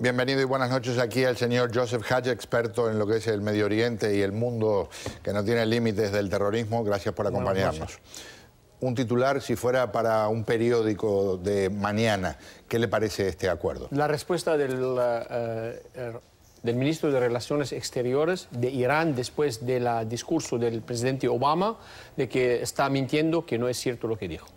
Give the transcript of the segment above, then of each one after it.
Bienvenido y buenas noches aquí al señor Joseph Hatch, experto en lo que es el Medio Oriente y el mundo que no tiene límites del terrorismo. Gracias por acompañarnos. Un titular, si fuera para un periódico de mañana, ¿qué le parece este acuerdo? La respuesta del, uh, uh, del ministro de Relaciones Exteriores de Irán después del discurso del presidente Obama de que está mintiendo, que no es cierto lo que dijo.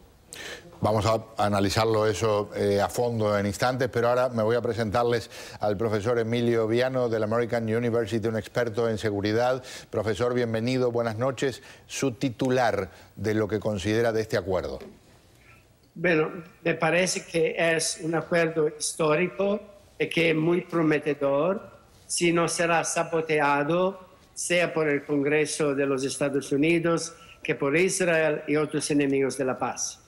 Vamos a analizarlo eso eh, a fondo en instantes, pero ahora me voy a presentarles al profesor Emilio Viano de la American University, un experto en seguridad. Profesor, bienvenido, buenas noches. Su titular de lo que considera de este acuerdo. Bueno, me parece que es un acuerdo histórico y que es muy prometedor. Si no será saboteado, sea por el Congreso de los Estados Unidos que por Israel y otros enemigos de la paz.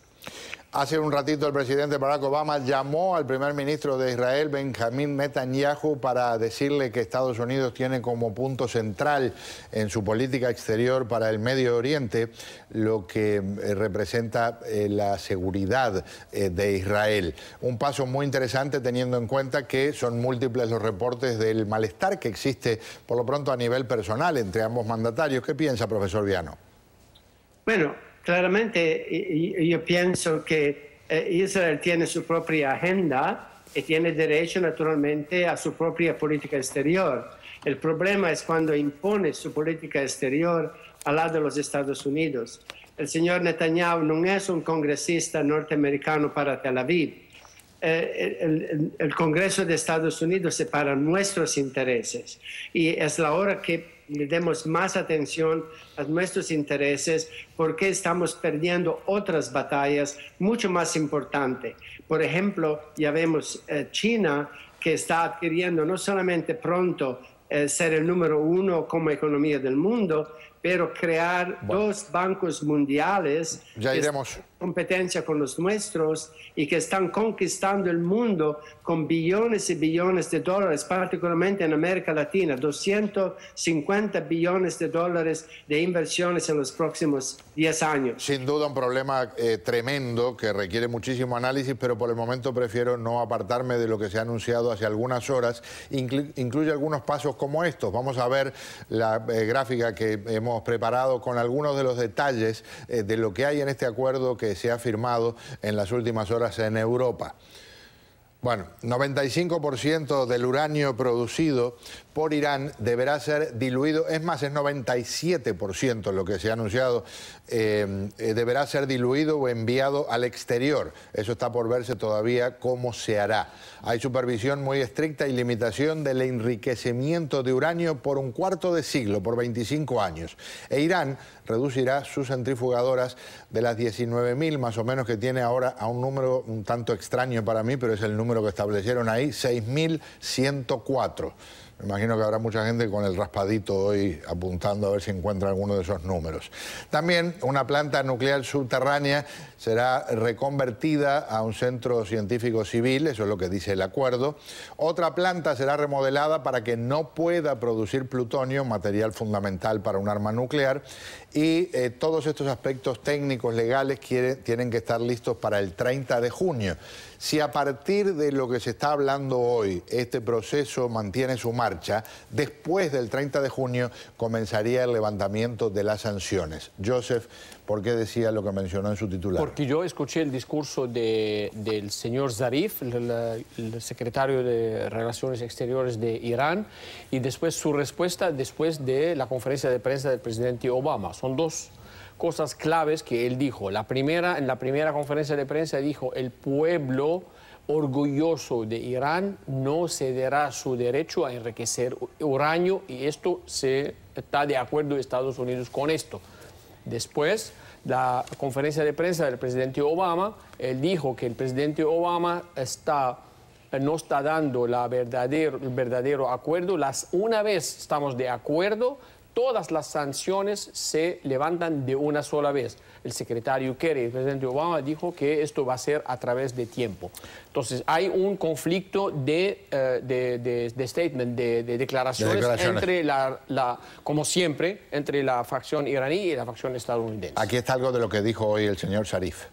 Hace un ratito el presidente Barack Obama llamó al primer ministro de Israel, Benjamín Netanyahu, para decirle que Estados Unidos tiene como punto central en su política exterior para el Medio Oriente lo que eh, representa eh, la seguridad eh, de Israel. Un paso muy interesante teniendo en cuenta que son múltiples los reportes del malestar que existe, por lo pronto a nivel personal, entre ambos mandatarios. ¿Qué piensa, profesor Viano? Bueno, claramente yo pienso que eh, Israel tiene su propia agenda y tiene derecho naturalmente a su propia política exterior. El problema es cuando impone su política exterior al lado de los Estados Unidos. El señor Netanyahu no es un congresista norteamericano para Tel Aviv. Eh, el, el, Congreso de Estados Unidos separa nuestros intereses y es la hora que le demos más atención a nuestros intereses porque estamos perdiendo otras batallas mucho más importantes. Por ejemplo, ya vemos eh, China que está adquiriendo no solamente pronto eh, ser el número uno como economía del mundo, pero crear dos bancos mundiales ya iremos. en competencia con los nuestros y que están conquistando el mundo con billones y billones de dólares, particularmente en América Latina, 250 billones de dólares de inversiones en los próximos 10 años. Sin duda un problema eh, tremendo que requiere muchísimo análisis, pero por el momento prefiero no apartarme de lo que se ha anunciado hace algunas horas, incluye algunos pasos como estos. Vamos a ver la eh, gráfica que hemos preparado con algunos de los detalles eh, de lo que hay en este acuerdo que se ha firmado en las últimas horas en Europa. Bueno, 95% del uranio producido por Irán deberá ser diluido, es más, es 97% lo que se ha anunciado, eh, eh, deberá ser diluido o enviado al exterior. Eso está por verse todavía cómo se hará. Hay supervisión muy estricta y limitación del enriquecimiento de uranio por un cuarto de siglo, por 25 años. E Irán reducirá sus centrifugadoras de las 19.000 más o menos que tiene ahora a un número un tanto extraño para mí, pero es el número que establecieron ahí, 6.104. Me imagino que habrá mucha gente con el raspadito hoy apuntando a ver si encuentra alguno de esos números. También una planta nuclear subterránea será reconvertida a un centro científico civil, eso es lo que dice el acuerdo. Otra planta será remodelada para que no pueda producir plutonio, material fundamental para un arma nuclear. Y eh, todos estos aspectos técnicos, legales, tienen que estar listos para el 30 de junio. Si a partir de lo que se está hablando hoy, este proceso mantiene su margen, después del 30 de junio comenzaría el levantamiento de las sanciones. Joseph, ¿por qué decía lo que mencionó en su titular? Porque yo escuché el discurso del señor Zarif, el, el secretario de Relaciones Exteriores de Irán, y después su respuesta después de la conferencia de prensa del presidente Obama. Son dos cosas claves que él dijo. La primera, en la primera conferencia de prensa dijo, el pueblo orgulloso de Irán no cederá su derecho a enriquecer uranio y esto se está de acuerdo Estados Unidos con esto. Después, la conferencia de prensa del presidente Obama, él dijo que el presidente Obama está, no está dando la verdadero, el verdadero acuerdo. Las, una vez estamos de acuerdo, todas las sanciones se levantan de una sola vez. El secretario Kerry, el presidente Obama, dijo que esto va a ser a través de tiempo. Entonces, hay un conflicto de, eh, de, de, statement, de, declaraciones, declaraciones, entre la, la, como siempre, entre la facción iraní y la facción estadounidense. Aquí está algo de lo que dijo hoy el señor Sharif.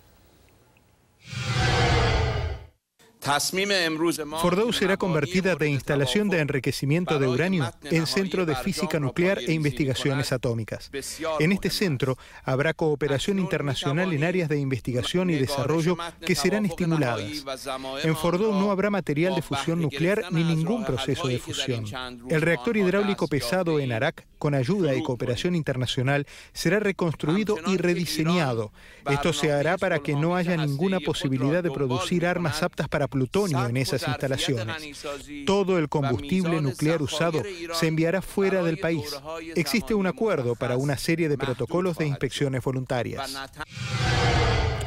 Fordow será convertida de instalación de enriquecimiento de uranio en centro de física nuclear e investigaciones atómicas. En este centro habrá cooperación internacional en áreas de investigación y desarrollo que serán estimuladas. En Fordow no habrá material de fusión nuclear ni ningún proceso de fusión. El reactor hidráulico pesado en Arak con ayuda y cooperación eh. internacional, será reconstruido y rediseñado. Esto se hará para que no haya ninguna posibilidad de producir armas aptas para plutonio en esas instalaciones. Todo el combustible nuclear usado se enviará fuera del país. Existe un acuerdo para una serie de protocolos de inspecciones voluntarias.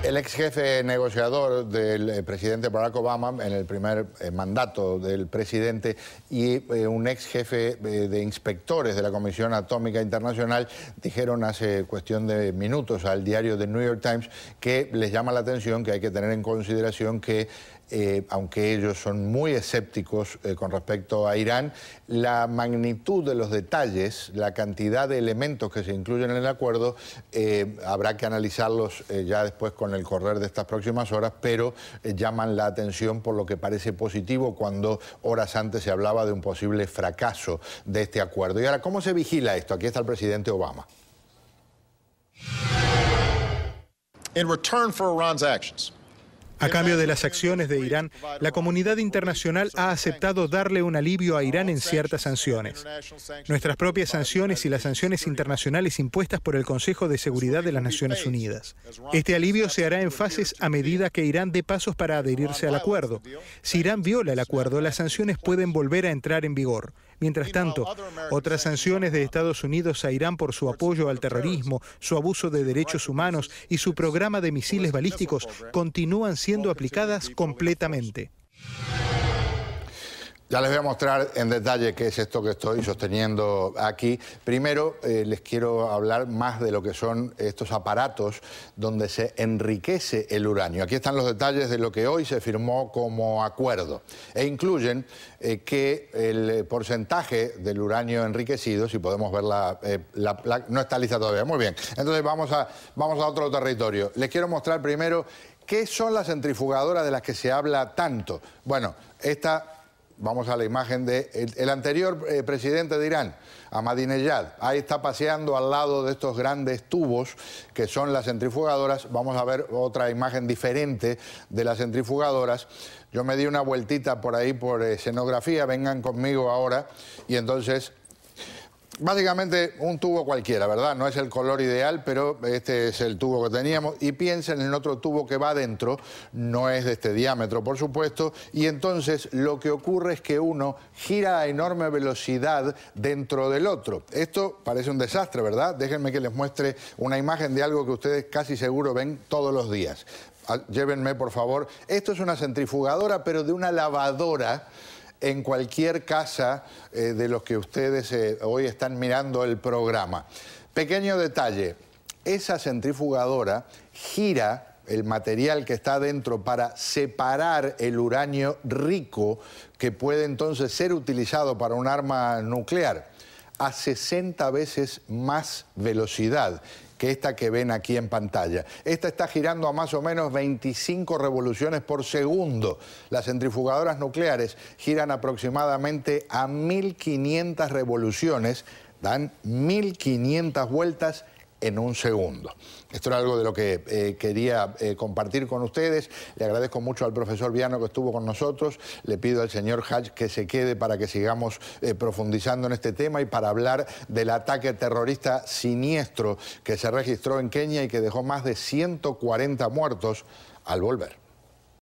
El ex jefe negociador del eh, presidente Barack Obama en el primer eh, mandato del presidente y eh, un ex jefe de inspectores de la Comisión Atómica Internacional dijeron hace cuestión de minutos al diario The New York Times que les llama la atención que hay que tener en consideración que eh, aunque ellos son muy escépticos eh, con respecto a Irán, la magnitud de los detalles, la cantidad de elementos que se incluyen en el acuerdo, eh, habrá que analizarlos ya después con el correr de estas próximas horas, pero llaman la atención por lo que parece positivo cuando horas antes se hablaba de un posible fracaso de este acuerdo. Y ahora, ¿cómo se vigila esto? Aquí está el presidente Obama. return for actions, a cambio de las acciones de Irán, la comunidad internacional ha aceptado darle un alivio a Irán en ciertas sanciones. Nuestras propias sanciones y las sanciones internacionales impuestas por el Consejo de Seguridad de las Naciones Unidas. Este alivio se hará en fases a medida que Irán dé pasos para adherirse al acuerdo. Si Irán viola el acuerdo, las sanciones pueden volver a entrar en vigor. Mientras tanto, otras sanciones de uh, Estados Unidos a Irán por su apoyo al terrorismo, su abuso de derechos humanos y su programa de misiles balísticos continúan siendo aplicadas completamente. Ya les voy a mostrar en detalle qué es esto que estoy sosteniendo aquí. Primero eh, les quiero hablar más de lo que son estos aparatos donde se enriquece el uranio. Aquí están los detalles de lo que hoy se firmó como acuerdo e incluyen eh, que el eh, porcentaje del uranio enriquecido, si podemos ver la, no está lista todavía. Muy bien, entonces vamos a, vamos a otro territorio. Les quiero mostrar primero qué son las centrifugadoras de las que se habla tanto. Bueno, esta vamos a la imagen de anterior eh, presidente de Irán, Ahmadinejad. Ahí está paseando al lado de estos grandes tubos que son las centrifugadoras. Vamos a ver otra imagen diferente de las centrifugadoras. Yo me di una vueltita por ahí por escenografía, vengan conmigo ahora y entonces Básicamente un tubo cualquiera, ¿verdad? No es el color ideal, pero este es el tubo que teníamos. Y piensen en otro tubo que va adentro, no es de este diámetro, por supuesto. Y entonces lo que ocurre es que uno gira a enorme velocidad dentro del otro. Esto parece un desastre, ¿verdad? Déjenme que les muestre una imagen de algo que ustedes casi seguro ven todos los días. Ah, llévenme, por favor. Esto es una centrifugadora, pero de una lavadora en cualquier casa eh, de los que ustedes eh, hoy están mirando el programa. Pequeño detalle, esa centrifugadora gira el material que está dentro para separar el uranio rico que puede entonces ser utilizado para un arma nuclear a 60 veces más velocidad que esta que ven aquí en pantalla. Esta está girando a más o menos 25 revoluciones por segundo. Las centrifugadoras nucleares giran aproximadamente a 1.500 revoluciones, dan 1.500 vueltas en un segundo. Esto era algo de lo que eh, quería eh, compartir con ustedes. Le agradezco mucho al profesor Viano que estuvo con nosotros. Le pido al señor Hatch que se quede para que sigamos eh, profundizando en este tema y para hablar del ataque terrorista siniestro que se registró en Kenia y que dejó más de 140 muertos al volver.